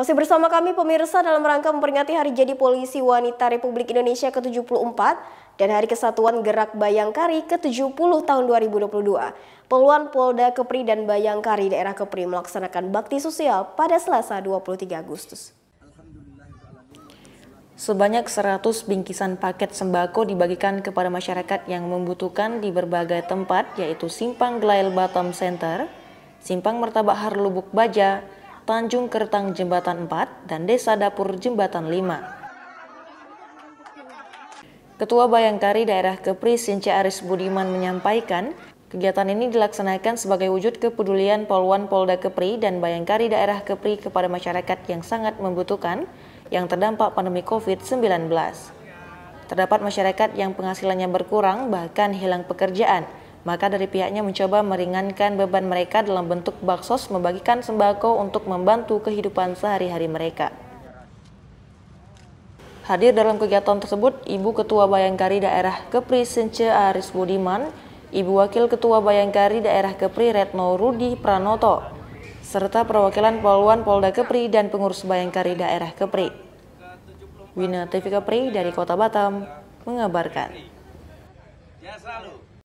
Masih bersama kami pemirsa dalam rangka memperingati Hari Jadi Polisi Wanita Republik Indonesia ke-74 dan Hari Kesatuan Gerak Bayangkari ke-70 tahun 2022. Peluan Polda Kepri dan Bayangkari daerah Kepri melaksanakan bakti sosial pada Selasa 23 Agustus. Sebanyak 100 bingkisan paket sembako dibagikan kepada masyarakat yang membutuhkan di berbagai tempat yaitu Simpang Glail Batam Center, Simpang Mertabak Harlubuk Baja, Tanjung Kertang Jembatan 4, dan Desa Dapur Jembatan 5. Ketua Bayangkari Daerah Kepri Sinca Aris Budiman menyampaikan, kegiatan ini dilaksanakan sebagai wujud kepedulian Polwan Polda Kepri dan Bayangkari Daerah Kepri kepada masyarakat yang sangat membutuhkan yang terdampak pandemi COVID-19. Terdapat masyarakat yang penghasilannya berkurang bahkan hilang pekerjaan – maka dari pihaknya mencoba meringankan beban mereka dalam bentuk baksos membagikan sembako untuk membantu kehidupan sehari-hari mereka. Hadir dalam kegiatan tersebut, Ibu Ketua Bayangkari Daerah Kepri Sence Aris Budiman, Ibu Wakil Ketua Bayangkari Daerah Kepri Retno Rudi Pranoto, serta perwakilan Poluan Polda Kepri dan pengurus Bayangkari Daerah Kepri. Wina TV Kepri dari Kota Batam mengabarkan.